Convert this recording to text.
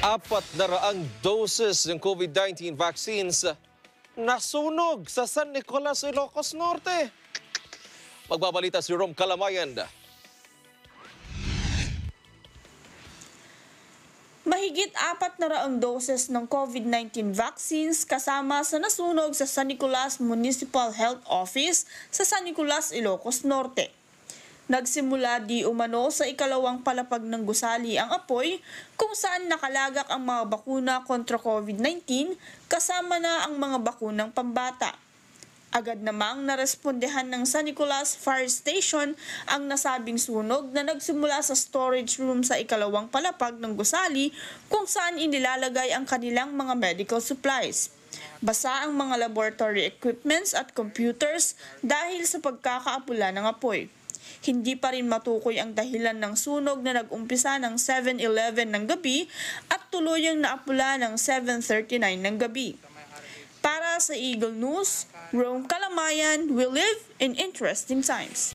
Apat na raang doses ng COVID-19 vaccines nasunog sa San Nicolas, Ilocos Norte. Magbabalita si Rom Kalamayan. Mahigit apat na raang doses ng COVID-19 vaccines kasama sa nasunog sa San Nicolas Municipal Health Office sa San Nicolas, Ilocos Norte. Nagsimula di umano sa ikalawang palapag ng gusali ang apoy kung saan nakalagak ang mga bakuna kontra COVID-19 kasama na ang mga bakunang pambata. Agad namang narespondehan ng San Nicolas Fire Station ang nasabing sunog na nagsimula sa storage room sa ikalawang palapag ng gusali kung saan inilalagay ang kanilang mga medical supplies. Basa ang mga laboratory equipments at computers dahil sa pagkakaapula ng apoy. Hindi pa rin matukoy ang dahilan ng sunog na nagumpisa ng 7.11 ng gabi at tuluyang naapula ng 7.39 ng gabi. Para sa Eagle News, Rome Kalamayan, we live in interesting times.